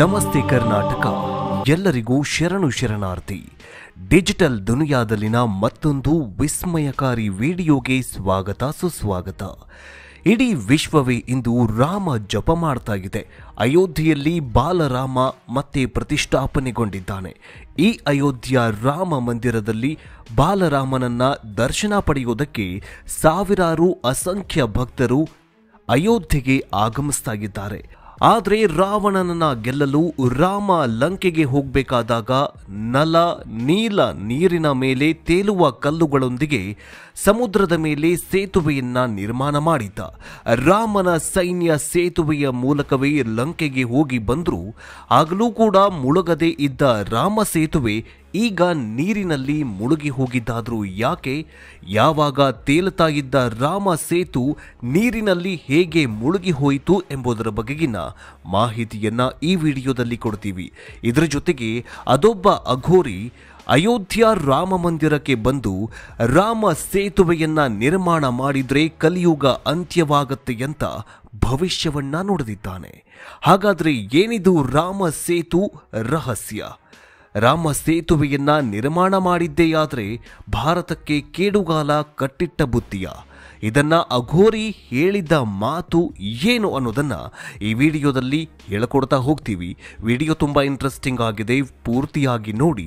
ನಮಸ್ತೆ ಕರ್ನಾಟಕ ಎಲ್ಲರಿಗೂ ಶರಣು ಶರಣಾರ್ಥಿ ಡಿಜಿಟಲ್ ದುನಿಯಾದಲ್ಲಿನ ಮತ್ತೊಂದು ವಿಸ್ಮಯಕಾರಿ ವಿಡಿಯೋಗೆ ಸ್ವಾಗತ ಸುಸ್ವಾಗತ ಇಡೀ ವಿಶ್ವವೇ ಇಂದು ರಾಮ ಜಪ ಮಾಡ್ತಾ ಇದೆ ಅಯೋಧ್ಯೆಯಲ್ಲಿ ಬಾಲರಾಮ ಮತ್ತೆ ಪ್ರತಿಷ್ಠಾಪನೆಗೊಂಡಿದ್ದಾನೆ ಈ ಅಯೋಧ್ಯೆಯ ರಾಮ ಮಂದಿರದಲ್ಲಿ ಬಾಲರಾಮನನ್ನ ದರ್ಶನ ಪಡೆಯುವುದಕ್ಕೆ ಸಾವಿರಾರು ಅಸಂಖ್ಯ ಭಕ್ತರು ಅಯೋಧ್ಯೆಗೆ ಆಗಮಿಸ್ತಾ ಇದ್ದಾರೆ ಆದರೆ ರಾವಣನನ್ನ ಗೆಲ್ಲಲು ರಾಮ ಲಂಕೆಗೆ ಹೋಗಬೇಕಾದಾಗ ನಲ ನೀಲ ನೀರಿನ ಮೇಲೆ ತೇಲುವ ಕಲ್ಲುಗಳೊಂದಿಗೆ ಸಮುದ್ರದ ಮೇಲೆ ಸೇತುವೆಯನ್ನ ನಿರ್ಮಾಣ ಮಾಡಿದ್ದ ರಾಮನ ಸೈನ್ಯ ಸೇತುವೆಯ ಮೂಲಕವೇ ಲಂಕೆಗೆ ಹೋಗಿ ಬಂದರೂ ಆಗಲೂ ಕೂಡ ಮುಳುಗದೆ ಇದ್ದ ರಾಮ ಸೇತುವೆ ಈಗ ನೀರಿನಲ್ಲಿ ಮುಳುಗಿ ಹೋಗಿದ್ದಾದರೂ ಯಾಕೆ ಯಾವಾಗ ತೇಲುತ್ತಾ ಇದ್ದ ರಾಮ ಸೇತು ನೀರಿನಲ್ಲಿ ಹೇಗೆ ಮುಳುಗಿ ಹೋಯಿತು ಎಂಬುದರ ಬಗೆಗಿನ ಮಾಹಿತಿಯನ್ನು ಈ ವಿಡಿಯೋದಲ್ಲಿ ಕೊಡ್ತೀವಿ ಇದರ ಜೊತೆಗೆ ಅದೊಬ್ಬ ಅಘೋರಿ ಅಯೋಧ್ಯ ರಾಮ ಮಂದಿರಕ್ಕೆ ಬಂದು ರಾಮ ಸೇತುವೆಯನ್ನ ನಿರ್ಮಾಣ ಮಾಡಿದರೆ ಕಲಿಯುಗ ಅಂತ್ಯವಾಗತ್ತೆ ಅಂತ ಭವಿಷ್ಯವನ್ನ ನೋಡಿದಿದ್ದಾನೆ ಹಾಗಾದರೆ ಏನಿದು ರಾಮ ಸೇತು ರಹಸ್ಯ ರಾಮ ಸೇತುವೆಯನ್ನ ನಿರ್ಮಾಣ ಮಾಡಿದ್ದೇಯಾದರೆ ಭಾರತಕ್ಕೆ ಕೇಡುಗಾಲ ಕಟ್ಟಿಟ್ಟ ಬುತ್ತಿಯ ಇದನ್ನ ಅಘೋರಿ ಹೇಳಿದ್ದ ಮಾತು ಏನು ಅನ್ನೋದನ್ನ ಈ ವಿಡಿಯೋದಲ್ಲಿ ಹೇಳಿಕೊಡ್ತಾ ಹೋಗ್ತೀವಿ ವಿಡಿಯೋ ತುಂಬ ಇಂಟ್ರೆಸ್ಟಿಂಗ್ ಆಗಿದೆ ಪೂರ್ತಿಯಾಗಿ ನೋಡಿ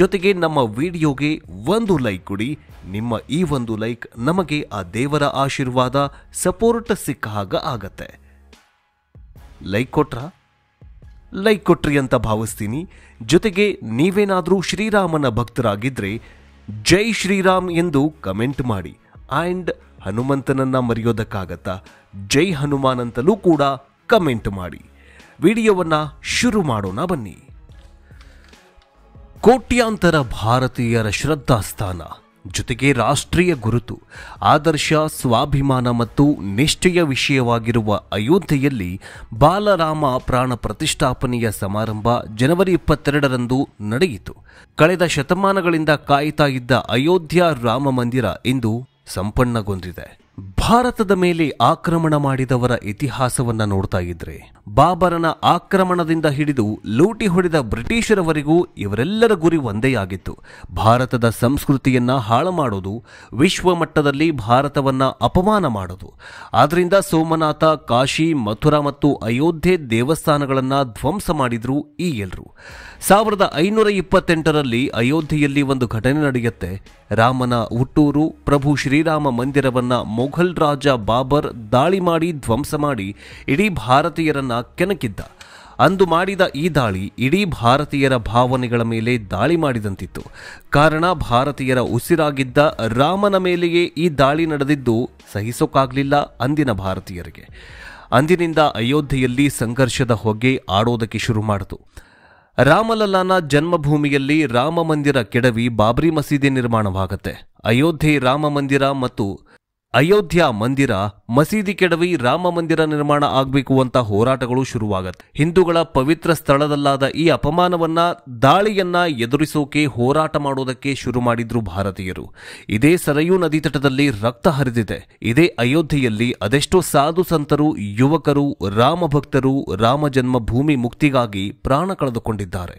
ಜೊತೆಗೆ ನಮ್ಮ ವಿಡಿಯೋಗೆ ಒಂದು ಲೈಕ್ ಕೊಡಿ ನಿಮ್ಮ ಈ ಒಂದು ಲೈಕ್ ನಮಗೆ ಆ ದೇವರ ಆಶೀರ್ವಾದ ಸಪೋರ್ಟ್ ಸಿಕ್ಕ ಹಾಗ ಆಗತ್ತೆ ಲೈಕ್ ಕೊಟ್ರಾ ಲೈಕ್ ಕೊಟ್ರಿ ಅಂತ ಭಾವಿಸ್ತೀನಿ ಜೊತೆಗೆ ನೀವೇನಾದರೂ ಶ್ರೀರಾಮನ ಭಕ್ತರಾಗಿದ್ದರೆ ಜೈ ಶ್ರೀರಾಮ್ ಎಂದು ಕಮೆಂಟ್ ಮಾಡಿ ಆ್ಯಂಡ್ ಹನುಮಂತನನ್ನು ಮರೆಯೋದಕ್ಕಾಗತ್ತಾ ಜೈ ಹನುಮಾನ್ ಅಂತಲೂ ಕೂಡ ಕಮೆಂಟ್ ಮಾಡಿ ವಿಡಿಯೋವನ್ನು ಶುರು ಮಾಡೋಣ ಬನ್ನಿ ಕೋಟ್ಯಾಂತರ ಭಾರತೀಯರ ಶ್ರದ್ಧಾಸ್ಥಾನ ಜೊತೆಗೆ ರಾಷ್ಟ್ರೀಯ ಗುರುತು ಆದರ್ಶ ಸ್ವಾಭಿಮಾನ ಮತ್ತು ನಿಷ್ಠೆಯ ವಿಷಯವಾಗಿರುವ ಅಯೋಧ್ಯೆಯಲ್ಲಿ ಬಾಲರಾಮ ಪ್ರಾಣ ಪ್ರತಿಷ್ಠಾಪನೆಯ ಸಮಾರಂಭ ಜನವರಿ ಇಪ್ಪತ್ತೆರಡರಂದು ನಡೆಯಿತು ಕಳೆದ ಶತಮಾನಗಳಿಂದ ಕಾಯ್ತಾ ಇದ್ದ ಅಯೋಧ್ಯ ರಾಮ ಮಂದಿರ ಇಂದು ಸಂಪನ್ನಗೊಂಡಿದೆ ಭಾರತದ ಮೇಲೆ ಆಕ್ರಮಣ ಮಾಡಿದವರ ಇತಿಹಾಸವನ್ನ ನೋಡ್ತಾ ಇದ್ರೆ ಬಾಬರನ ಆಕ್ರಮಣದಿಂದ ಹಿಡಿದು ಲೂಟಿ ಹೊಡೆದ ಬ್ರಿಟಿಷರವರೆಗೂ ಇವರೆಲ್ಲರ ಗುರಿ ಒಂದೇ ಆಗಿತ್ತು ಭಾರತದ ಸಂಸ್ಕೃತಿಯನ್ನ ಹಾಳು ಮಾಡೋದು ವಿಶ್ವ ಮಟ್ಟದಲ್ಲಿ ಭಾರತವನ್ನ ಅಪಮಾನ ಮಾಡೋದು ಆದ್ರಿಂದ ಸೋಮನಾಥ ಕಾಶಿ ಮಥುರಾ ಮತ್ತು ಅಯೋಧ್ಯೆ ದೇವಸ್ಥಾನಗಳನ್ನ ಧ್ವಂಸ ಮಾಡಿದ್ರು ಈ ಎಲ್ಲರೂ ಸಾವಿರದ ಐನೂರ ಇಪ್ಪತ್ತೆಂಟರಲ್ಲಿ ಅಯೋಧ್ಯೆಯಲ್ಲಿ ಒಂದು ಘಟನೆ ನಡೆಯುತ್ತೆ ರಾಮನ ಹುಟ್ಟೂರು ಪ್ರಭು ಶ್ರೀರಾಮ ಮಂದಿರವನ್ನ ಮೊಘಲ್ ರಾಜ ಬಾಬರ್ ದಾಳಿ ಮಾಡಿ ಧ್ವಂಸ ಮಾಡಿ ಇಡೀ ಭಾರತೀಯರನ್ನ ಕೆಣಕಿದ್ದ ಅಂದು ಮಾಡಿದ ಈ ದಾಳಿ ಇಡೀ ಭಾರತೀಯರ ಭಾವನೆಗಳ ಮೇಲೆ ದಾಳಿ ಮಾಡಿದಂತಿತ್ತು ಕಾರಣ ಭಾರತೀಯರ ಉಸಿರಾಗಿದ್ದ ರಾಮನ ಮೇಲೆಯೇ ಈ ದಾಳಿ ನಡೆದಿದ್ದು ಸಹಿಸೋಕ್ಕಾಗಲಿಲ್ಲ ಅಂದಿನ ಭಾರತೀಯರಿಗೆ ಅಂದಿನಿಂದ ಅಯೋಧ್ಯೆಯಲ್ಲಿ ಸಂಘರ್ಷದ ಹೊಗೆ ಆಡೋದಕ್ಕೆ ಶುರು ಮಾಡಿತು ರಾಮಲಲ್ಲಾನ ಜನ್ಮಭೂಮಿಯಲ್ಲಿ ರಾಮ ಮಂದಿರ ಕೆಡವಿ ಬಾಬ್ರಿ ಮಸೀದಿ ನಿರ್ಮಾಣವಾಗುತ್ತೆ ಅಯೋಧ್ಯೆ ರಾಮ ಮಂದಿರ ಮತ್ತು ಅಯೋಧ್ಯ ಮಂದಿರ ಮಸೀದಿ ಕೆಡವಿ ರಾಮ ಮಂದಿರ ನಿರ್ಮಾಣ ಆಗಬೇಕು ಅಂತ ಹೋರಾಟಗಳು ಶುರುವಾಗತ್ತೆ ಹಿಂದೂಗಳ ಪವಿತ್ರ ಸ್ಥಳದಲ್ಲಾದ ಈ ಅಪಮಾನವನ್ನ ದಾಳಿಯನ್ನ ಎದುರಿಸೋಕೆ ಹೋರಾಟ ಮಾಡೋದಕ್ಕೆ ಶುರು ಮಾಡಿದ್ರು ಭಾರತೀಯರು ಇದೇ ಸರಯೂ ನದಿ ತಟದಲ್ಲಿ ರಕ್ತ ಹರಿದಿದೆ ಇದೇ ಅಯೋಧ್ಯೆಯಲ್ಲಿ ಅದೆಷ್ಟೋ ಸಾಧು ಸಂತರು ಯುವಕರು ರಾಮ ಭಕ್ತರು ರಾಮ ಜನ್ಮ ಭೂಮಿ ಮುಕ್ತಿಗಾಗಿ ಪ್ರಾಣ ಕಳೆದುಕೊಂಡಿದ್ದಾರೆ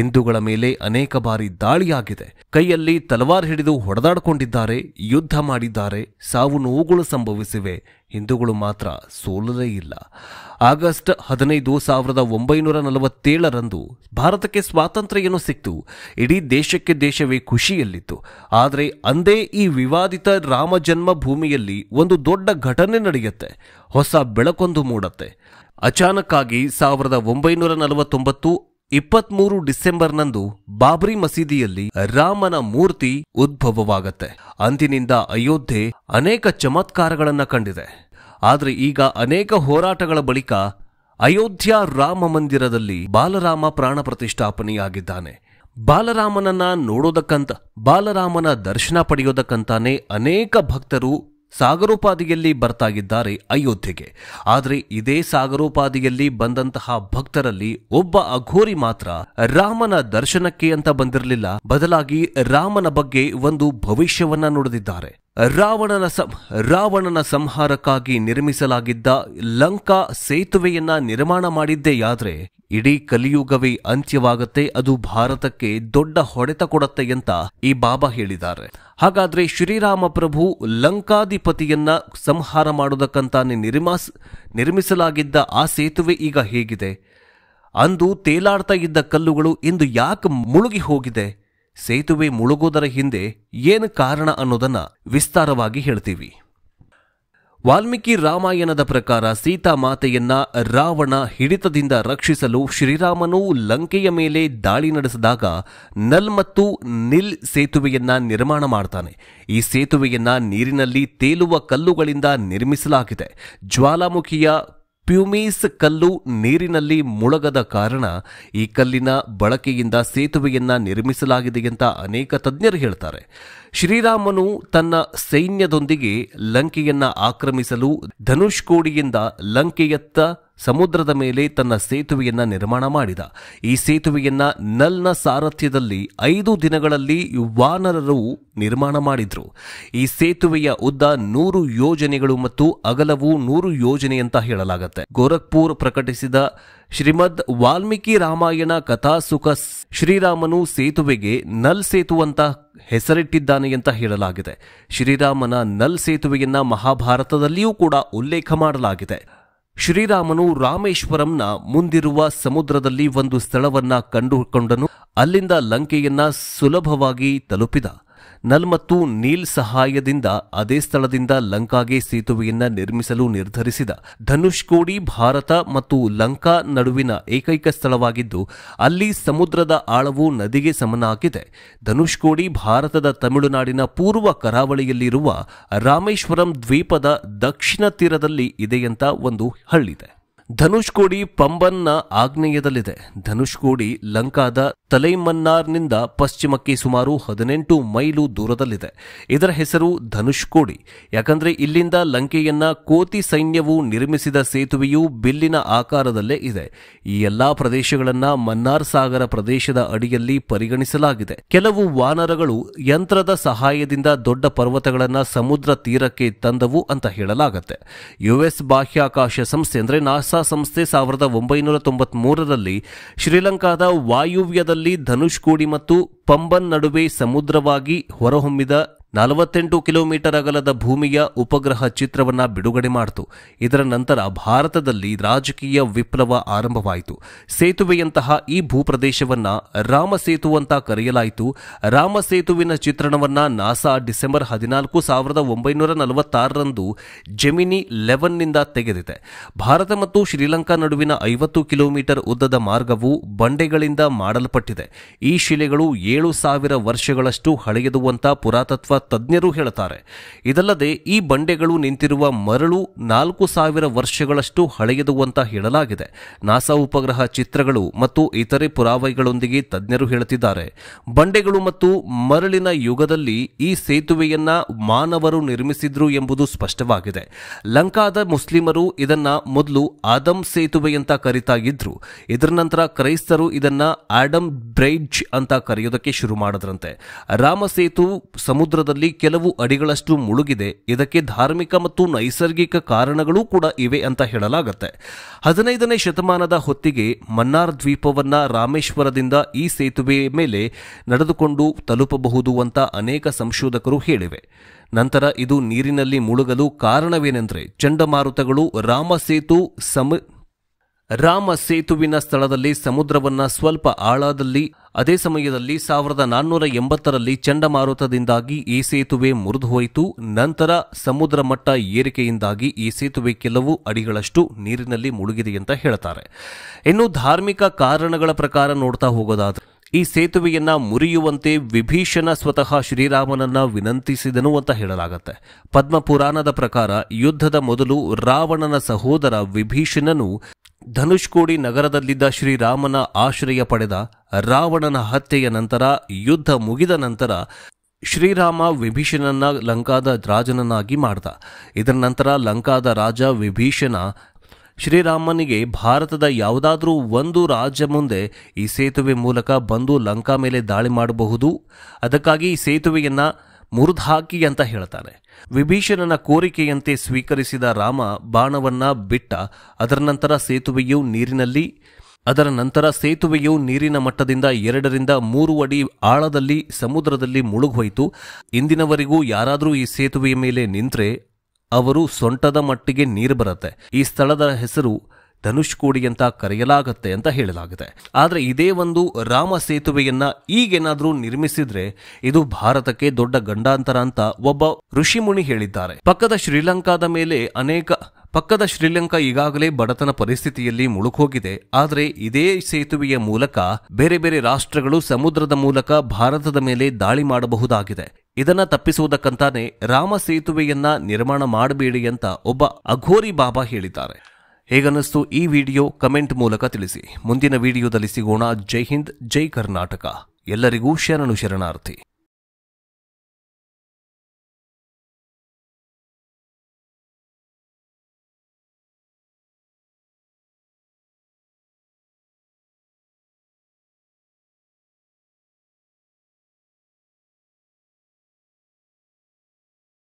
ಹಿಂದೂಗಳ ಮೇಲೆ ಅನೇಕ ಬಾರಿ ದಾಳಿಯಾಗಿದೆ ಕೈಯಲ್ಲಿ ತಲವಾರ್ ಹಿಡಿದು ಹೊಡೆದಾಡಿಕೊಂಡಿದ್ದಾರೆ ಯುದ್ಧ ಮಾಡಿದ್ದಾರೆ ಸಾವು ನೋವುಗಳು ಸಂಭವಿಸಿವೆ ಹಿಂದೂಗಳು ಮಾತ್ರ ಸೋಲಲೇ ಇಲ್ಲ ಆಗಸ್ಟ್ ಹದಿನೈದು ಸಾವಿರದ ಒಂಬೈನೂರ ನಲವತ್ತೇಳರಂದು ಭಾರತಕ್ಕೆ ಸ್ವಾತಂತ್ರ್ಯನೂ ಸಿಕ್ತು ಇಡೀ ದೇಶಕ್ಕೆ ದೇಶವೇ ಖುಷಿಯಲ್ಲಿತ್ತು ಆದರೆ ಅಂದೇ ಈ ವಿವಾದಿತ ರಾಮ ಭೂಮಿಯಲ್ಲಿ ಒಂದು ದೊಡ್ಡ ಘಟನೆ ನಡೆಯುತ್ತೆ ಹೊಸ ಬೆಳಕೊಂದು ಮೂಡತ್ತೆ ಅಚಾನಕ್ಕಾಗಿ ಸಾವಿರದ ಒಂಬೈನೂರ ನಲವತ್ತೊಂಬತ್ತು ಇಪ್ಪತ್ಮೂರು ಡಿಸೆಂಬರ್ನಂದು ಬಾಬ್ರಿ ಮಸೀದಿಯಲ್ಲಿ ರಾಮನ ಮೂರ್ತಿ ಉದ್ಭವವಾಗತ್ತೆ ಅಂದಿನಿಂದ ಅಯೋಧ್ಯೆ ಅನೇಕ ಚಮತ್ಕಾರಗಳನ್ನ ಕಂಡಿದೆ ಆದರೆ ಈಗ ಅನೇಕ ಹೋರಾಟಗಳ ಬಳಿಕ ಅಯೋಧ್ಯ ರಾಮ ಮಂದಿರದಲ್ಲಿ ಬಾಲರಾಮ ಪ್ರಾಣ ಪ್ರತಿಷ್ಠಾಪನೆಯಾಗಿದ್ದಾನೆ ಬಾಲರಾಮನನ್ನ ನೋಡೋದಕ್ಕಂತ ಬಾಲರಾಮನ ದರ್ಶನ ಪಡೆಯೋದಕ್ಕಂತಾನೆ ಅನೇಕ ಭಕ್ತರು ಸಾಗರೋಪಾದಿಯಲ್ಲಿ ಬರ್ತಾಗಿದ್ದಾರೆ ಅಯೋಧ್ಯೆಗೆ ಆದರೆ ಇದೇ ಸಾಗರೋಪಾದಿಯಲ್ಲಿ ಬಂದಂತಹ ಭಕ್ತರಲ್ಲಿ ಒಬ್ಬ ಅಘೋರಿ ಮಾತ್ರ ರಾಮನ ದರ್ಶನಕ್ಕೆ ಅಂತ ಬಂದಿರಲಿಲ್ಲ ಬದಲಾಗಿ ರಾಮನ ಬಗ್ಗೆ ಒಂದು ಭವಿಷ್ಯವನ್ನ ನುಡಿದಿದ್ದಾರೆ ರಾವಣನ ರಾವಣನ ಸಂಹಾರಕ್ಕಾಗಿ ನಿರ್ಮಿಸಲಾಗಿದ್ದ ಲಂಕಾ ಸೇತುವೆಯನ್ನ ನಿರ್ಮಾಣ ಯಾದ್ರೆ ಇಡೀ ಕಲಿಯುಗವೇ ಅಂತ್ಯವಾಗತ್ತೆ ಅದು ಭಾರತಕ್ಕೆ ದೊಡ್ಡ ಹೊಡೆತ ಕೊಡತ್ತೆ ಅಂತ ಈ ಬಾಬಾ ಹೇಳಿದ್ದಾರೆ ಹಾಗಾದ್ರೆ ಶ್ರೀರಾಮ ಪ್ರಭು ಲಂಕಾಧಿಪತಿಯನ್ನ ಸಂಹಾರ ಮಾಡುವುದಕ್ಕಂತಾನೆ ನಿರ್ಮಾಸ್ ನಿರ್ಮಿಸಲಾಗಿದ್ದ ಆ ಸೇತುವೆ ಈಗ ಹೇಗಿದೆ ಅಂದು ತೇಲಾಡ್ತಾ ಇದ್ದ ಕಲ್ಲುಗಳು ಇಂದು ಯಾಕೆ ಮುಳುಗಿ ಹೋಗಿದೆ ಸೇತುವೆ ಮುಳುಗೋದರ ಹಿಂದೆ ಏನು ಕಾರಣ ಅನ್ನೋದನ್ನ ವಿಸ್ತಾರವಾಗಿ ಹೇಳ್ತೀವಿ ವಾಲ್ಮೀಕಿ ರಾಮಾಯಣದ ಪ್ರಕಾರ ಸೀತಾ ಮಾತೆಯನ್ನ ರಾವಣ ಹಿಡಿತದಿಂದ ರಕ್ಷಿಸಲು ಶ್ರೀರಾಮನು ಲಂಕೆಯ ಮೇಲೆ ದಾಳಿ ನಡೆಸಿದಾಗ ನಲ್ ಮತ್ತು ನಿಲ್ ಸೇತುವೆಯನ್ನ ನಿರ್ಮಾಣ ಮಾಡ್ತಾನೆ ಈ ಸೇತುವೆಯನ್ನ ನೀರಿನಲ್ಲಿ ತೇಲುವ ಕಲ್ಲುಗಳಿಂದ ನಿರ್ಮಿಸಲಾಗಿದೆ ಜ್ವಾಲಾಮುಖಿಯ ಪ್ಯೂಮೀಸ್ ಕಲ್ಲು ನೀರಿನಲ್ಲಿ ಮುಳುಗದ ಕಾರಣ ಈ ಕಲ್ಲಿನ ಬಳಕೆಯಿಂದ ಸೇತುವೆಯನ್ನ ನಿರ್ಮಿಸಲಾಗಿದೆ ಅಂತ ಅನೇಕ ತಜ್ಞರು ಹೇಳ್ತಾರೆ ಶ್ರೀರಾಮನು ತನ್ನ ಸೈನ್ಯದೊಂದಿಗೆ ಲಂಕೆಯನ್ನ ಆಕ್ರಮಿಸಲು ಧನುಷ್ಕೋಡಿಯಿಂದ ಲಂಕೆಯತ್ತ ಸಮುದ್ರದ ಮೇಲೆ ತನ್ನ ಸೇತುವೆಯನ್ನ ನಿರ್ಮಾಣ ಮಾಡಿದ ಈ ಸೇತುವೆಯನ್ನ ನಲ್ನ ಸಾರಥ್ಯದಲ್ಲಿ ಐದು ದಿನಗಳಲ್ಲಿ ವಾನರರು ನಿರ್ಮಾಣ ಮಾಡಿದ್ರು ಈ ಸೇತುವೆಯ ಉದ್ದ ನೂರು ಯೋಜನೆಗಳು ಮತ್ತು ಅಗಲವು ನೂರು ಯೋಜನೆ ಅಂತ ಹೇಳಲಾಗುತ್ತೆ ಗೋರಖ್ಪುರ್ ಪ್ರಕಟಿಸಿದ ಶ್ರೀಮದ್ ವಾಲ್ಮೀಕಿ ರಾಮಾಯಣ ಕಥಾಸುಖ ಶ್ರೀರಾಮನು ಸೇತುವೆಗೆ ನಲ್ ಸೇತು ಅಂತ ಹೆಸರಿಟ್ಟಿದ್ದಾನೆ ಅಂತ ಹೇಳಲಾಗಿದೆ ಶ್ರೀರಾಮನ ನಲ್ ಸೇತುವೆಯನ್ನ ಮಹಾಭಾರತದಲ್ಲಿಯೂ ಕೂಡ ಉಲ್ಲೇಖ ಮಾಡಲಾಗಿದೆ ಶ್ರೀರಾಮನು ರಾಮೇಶ್ವರಂನ ಮುಂದಿರುವ ಸಮುದ್ರದಲ್ಲಿ ಒಂದು ಸ್ಥಳವನ್ನ ಕಂಡುಕೊಂಡನು ಅಲ್ಲಿಂದ ಲಂಕೆಯನ್ನ ಸುಲಭವಾಗಿ ತಲುಪಿದ ನಲ್ ಮತ್ತು ನೀಲ್ ಸಹಾಯದಿಂದ ಅದೇ ಸ್ಥಳದಿಂದ ಲಂಕಾಗೆ ಸೇತುವೆಯನ್ನ ನಿರ್ಮಿಸಲು ನಿರ್ಧರಿಸಿದ ಧನುಷ್ಕೋಡಿ ಭಾರತ ಮತ್ತು ಲಂಕಾ ನಡುವಿನ ಏಕೈಕ ಸ್ಥಳವಾಗಿದ್ದು ಅಲ್ಲಿ ಸಮುದ್ರದ ಆಳವು ನದಿಗೆ ಸಮನಾಗಿದೆ ಧನುಷ್ಕೋಡಿ ಭಾರತದ ತಮಿಳುನಾಡಿನ ಪೂರ್ವ ಕರಾವಳಿಯಲ್ಲಿರುವ ರಾಮೇಶ್ವರಂ ದ್ವೀಪದ ದಕ್ಷಿಣ ತೀರದಲ್ಲಿ ಇದೆಯಂತ ಒಂದು ಹಳ್ಳಿದೆ ಧನುಷ್ಕೋಡಿ ಪಂಬನ್ನ ಆಗ್ನೇಯದಲ್ಲಿದೆ ಧನುಷ್ಕೋಡಿ ಲಂಕಾದ ತಲೈಮನ್ನಾರ್ನಿಂದ ಪಶ್ಚಿಮಕ್ಕೆ ಸುಮಾರು ಹದಿನೆಂಟು ಮೈಲು ದೂರದಲ್ಲಿದೆ ಇದರ ಹೆಸರು ಧನುಷ್ಕೋಡಿ ಯಾಕಂದ್ರೆ ಇಲ್ಲಿಂದ ಲಂಕೆಯನ್ನ ಕೋತಿ ಸೈನ್ಯವು ನಿರ್ಮಿಸಿದ ಸೇತುವೆಯು ಬಿಲ್ಲಿನ ಆಕಾರದಲ್ಲೇ ಇದೆ ಈ ಎಲ್ಲಾ ಪ್ರದೇಶಗಳನ್ನ ಮನ್ನಾರ್ ಸಾಗರ ಪ್ರದೇಶದ ಅಡಿಯಲ್ಲಿ ಪರಿಗಣಿಸಲಾಗಿದೆ ಕೆಲವು ವಾನರಗಳು ಯಂತ್ರದ ಸಹಾಯದಿಂದ ದೊಡ್ಡ ಪರ್ವತಗಳನ್ನು ಸಮುದ್ರ ತೀರಕ್ಕೆ ತಂದವು ಅಂತ ಹೇಳಲಾಗುತ್ತೆ ಯುಎಸ್ ಬಾಹ್ಯಾಕಾಶ ಸಂಸ್ಥೆ ಅಂದ್ರೆ ನಾಸಾ ಸಂಸ್ಥೆ ಸಾವಿರದ ಒಂಬೈನೂರ ತೊಂಬತ್ಮೂರರಲ್ಲಿ ಶ್ರೀಲಂಕಾದ ವಾಯುವ್ಯದ ಯುದ್ಧದಲ್ಲಿ ಧನುಷ್ಕೋಡಿ ಮತ್ತು ಪಂಬನ್ ನಡುವೆ ಸಮುದ್ರವಾಗಿ ಹೊರಹೊಮ್ಮಿದ ನಲವತ್ತೆಂಟು ಕಿಲೋಮೀಟರ್ ಅಗಲದ ಭೂಮಿಯ ಉಪಗ್ರಹ ಚಿತ್ರವನ್ನು ಬಿಡುಗಡೆ ಮಾಡಿತು ಇದರ ನಂತರ ಭಾರತದಲ್ಲಿ ರಾಜಕೀಯ ವಿಪ್ಲವ ಆರಂಭವಾಯಿತು ಸೇತುವೆಯಂತಹ ಈ ಭೂಪ್ರದೇಶವನ್ನು ರಾಮಸೇತು ಅಂತ ಕರೆಯಲಾಯಿತು ರಾಮಸೇತುವಿನ ಚಿತ್ರಣವನ್ನು ನಾಸಾ ಡಿಸೆಂಬರ್ ಹದಿನಾಲ್ಕು ಸಾವಿರದ ಒಂಬೈನೂರ ನಲವತ್ತಾರರಂದು ಜೆಮಿನಿ ಲೆವೆನ್ನಿಂದ ತೆಗೆದಿದೆ ಭಾರತ ಮತ್ತು ಶ್ರೀಲಂಕಾ ನಡುವಿನ ಐವತ್ತು ಕಿಲೋಮೀಟರ್ ಉದ್ದದ ಮಾರ್ಗವು ಬಂಡೆಗಳಿಂದ ಮಾಡಲ್ಪಟ್ಟಿದೆ ಈ ಶಿಲೆಗಳು ಏಳು ಸಾವಿರ ವರ್ಷಗಳಷ್ಟು ಹಳೆಯದು ಅಂತ ಪುರಾತತ್ವ ತಜ್ಞರು ಹೇಳುತ್ತಾರೆ ಇದಲ್ಲದೆ ಈ ಬಂಡೆಗಳು ನಿಂತಿರುವ ಮರಳು ನಾಲ್ಕು ಸಾವಿರ ವರ್ಷಗಳಷ್ಟು ಹಳೆಯದು ಅಂತ ಹೇಳಲಾಗಿದೆ ನಾಸಾ ಉಪಗ್ರಹ ಚಿತ್ರಗಳು ಮತ್ತು ಇತರೆ ಪುರಾವೆಗಳೊಂದಿಗೆ ತಜ್ಞರು ಹೇಳುತ್ತಿದ್ದಾರೆ ಬಂಡೆಗಳು ಮತ್ತು ಮರಳಿನ ಯುಗದಲ್ಲಿ ಈ ಸೇತುವೆಯನ್ನ ಮಾನವರು ನಿರ್ಮಿಸಿದ್ರು ಎಂಬುದು ಸ್ಪಷ್ಟವಾಗಿದೆ ಲಂಕಾದ ಮುಸ್ಲಿಮರು ಇದನ್ನ ಮೊದಲು ಆದಮ್ ಸೇತುವೆ ಅಂತ ಕರೀತಾ ಇದ್ರು ಇದರ ನಂತರ ಕ್ರೈಸ್ತರು ಇದನ್ನ ಆಡಮ್ ಬ್ರೈಜ್ ಅಂತ ಕರೆಯೋದಕ್ಕೆ ಶುರು ಮಾಡದ್ರಂತೆ ರಾಮ ಸೇತು ಸಮುದ್ರ ಸಮುದ್ರದಲ್ಲಿ ಕೆಲವು ಅಡಿಗಳಷ್ಟು ಮುಳುಗಿದೆ ಇದಕ್ಕೆ ಧಾರ್ಮಿಕ ಮತ್ತು ನೈಸರ್ಗಿಕ ಕಾರಣಗಳು ಕೂಡ ಇವೆ ಅಂತ ಹೇಳಲಾಗುತ್ತೆ ಹದಿನೈದನೇ ಶತಮಾನದ ಹೊತ್ತಿಗೆ ಮನ್ನಾರ್ ದ್ವೀಪವನ್ನ ರಾಮೇಶ್ವರದಿಂದ ಈ ಸೇತುವೆ ಮೇಲೆ ನಡೆದುಕೊಂಡು ತಲುಪಬಹುದು ಅಂತ ಅನೇಕ ಸಂಶೋಧಕರು ಹೇಳಿವೆ ನಂತರ ಇದು ನೀರಿನಲ್ಲಿ ಮುಳುಗಲು ಕಾರಣವೇನೆಂದರೆ ಚಂಡಮಾರುತಗಳು ಸೇತು ಸಮ ರಾಮ ಸೇತುವಿನ ಸ್ಥಳದಲ್ಲಿ ಸಮುದ್ರವನ್ನ ಸ್ವಲ್ಪ ಆಳದಲ್ಲಿ ಅದೇ ಸಮಯದಲ್ಲಿ ಸಾವಿರದ ನಾನ್ನೂರ ಎಂಬತ್ತರಲ್ಲಿ ಚಂಡಮಾರುತದಿಂದಾಗಿ ಈ ಸೇತುವೆ ಮುರಿದು ಹೋಯಿತು ನಂತರ ಸಮುದ್ರ ಮಟ್ಟ ಏರಿಕೆಯಿಂದಾಗಿ ಈ ಸೇತುವೆ ಕೆಲವು ಅಡಿಗಳಷ್ಟು ನೀರಿನಲ್ಲಿ ಮುಳುಗಿದೆ ಅಂತ ಹೇಳ್ತಾರೆ ಇನ್ನು ಧಾರ್ಮಿಕ ಕಾರಣಗಳ ಪ್ರಕಾರ ನೋಡ್ತಾ ಹೋಗೋದಾದ್ರೆ ಈ ಸೇತುವೆಯನ್ನ ಮುರಿಯುವಂತೆ ವಿಭೀಷಣ ಸ್ವತಃ ಶ್ರೀರಾಮನನ್ನ ವಿನಂತಿಸಿದನು ಅಂತ ಹೇಳಲಾಗುತ್ತೆ ಪದ್ಮ ಪುರಾಣದ ಪ್ರಕಾರ ಯುದ್ಧದ ಮೊದಲು ರಾವಣನ ಸಹೋದರ ವಿಭೀಷಣನು ಧನುಷ್ಕೋಡಿ ನಗರದಲ್ಲಿದ್ದ ಶ್ರೀರಾಮನ ಆಶ್ರಯ ಪಡೆದ ರಾವಣನ ಹತ್ಯೆಯ ನಂತರ ಯುದ್ಧ ಮುಗಿದ ನಂತರ ಶ್ರೀರಾಮ ವಿಭೀಷಣನ ಲಂಕಾದ ರಾಜನನ್ನಾಗಿ ಮಾಡ್ದ ಇದರ ನಂತರ ಲಂಕಾದ ರಾಜ ವಿಭೀಷಣ ಶ್ರೀರಾಮನಿಗೆ ಭಾರತದ ಯಾವುದಾದರೂ ಒಂದು ರಾಜ್ಯ ಮುಂದೆ ಈ ಸೇತುವೆ ಮೂಲಕ ಬಂದು ಲಂಕಾ ಮೇಲೆ ದಾಳಿ ಮಾಡಬಹುದು ಅದಕ್ಕಾಗಿ ಈ ಸೇತುವೆಯನ್ನು ಮುರಿದಾಕಿ ಅಂತ ಹೇಳ್ತಾನೆ ವಿಭೀಷಣನ ಕೋರಿಕೆಯಂತೆ ಸ್ವೀಕರಿಸಿದ ರಾಮ ಬಾಣವನ್ನ ಬಿಟ್ಟ ಅದರ ನಂತರ ಸೇತುವೆಯು ನೀರಿನಲ್ಲಿ ಅದರ ನಂತರ ಸೇತುವೆಯು ನೀರಿನ ಮಟ್ಟದಿಂದ ಎರಡರಿಂದ ಮೂರು ಅಡಿ ಆಳದಲ್ಲಿ ಸಮುದ್ರದಲ್ಲಿ ಮುಳುಗೋಯಿತು ಇಂದಿನವರೆಗೂ ಯಾರಾದರೂ ಈ ಸೇತುವೆಯ ಮೇಲೆ ನಿಂತರೆ ಅವರು ಸೊಂಟದ ಮಟ್ಟಿಗೆ ನೀರು ಬರುತ್ತೆ ಈ ಸ್ಥಳದ ಹೆಸರು ಧನುಷ್ಕೋಡಿ ಅಂತ ಕರೆಯಲಾಗತ್ತೆ ಅಂತ ಹೇಳಲಾಗಿದೆ ಆದರೆ ಇದೇ ಒಂದು ರಾಮ ಸೇತುವೆಯನ್ನ ಈಗೇನಾದರೂ ನಿರ್ಮಿಸಿದ್ರೆ ಇದು ಭಾರತಕ್ಕೆ ದೊಡ್ಡ ಗಂಡಾಂತರ ಅಂತ ಒಬ್ಬ ಋಷಿಮುನಿ ಹೇಳಿದ್ದಾರೆ ಪಕ್ಕದ ಶ್ರೀಲಂಕಾದ ಮೇಲೆ ಅನೇಕ ಪಕ್ಕದ ಶ್ರೀಲಂಕಾ ಈಗಾಗಲೇ ಬಡತನ ಪರಿಸ್ಥಿತಿಯಲ್ಲಿ ಮುಳುಗೋಗಿದೆ ಆದರೆ ಇದೇ ಸೇತುವೆಯ ಮೂಲಕ ಬೇರೆ ಬೇರೆ ರಾಷ್ಟ್ರಗಳು ಸಮುದ್ರದ ಮೂಲಕ ಭಾರತದ ಮೇಲೆ ದಾಳಿ ಮಾಡಬಹುದಾಗಿದೆ ಇದನ್ನ ತಪ್ಪಿಸುವುದಕ್ಕಂತಾನೆ ರಾಮ ಸೇತುವೆಯನ್ನ ನಿರ್ಮಾಣ ಮಾಡಬೇಡಿ ಅಂತ ಒಬ್ಬ ಅಘೋರಿ ಬಾಬಾ ಹೇಳಿದ್ದಾರೆ ಹೇಗನ್ನಿಸ್ತು ಈ ವಿಡಿಯೋ ಕಮೆಂಟ್ ಮೂಲಕ ತಿಳಿಸಿ ಮುಂದಿನ ವಿಡಿಯೋದಲ್ಲಿ ಸಿಗೋಣ ಜೈ ಹಿಂದ್ ಜೈ ಕರ್ನಾಟಕ ಎಲ್ಲರಿಗೂ ಶರಣು ಶರಣಾರ್ಥಿ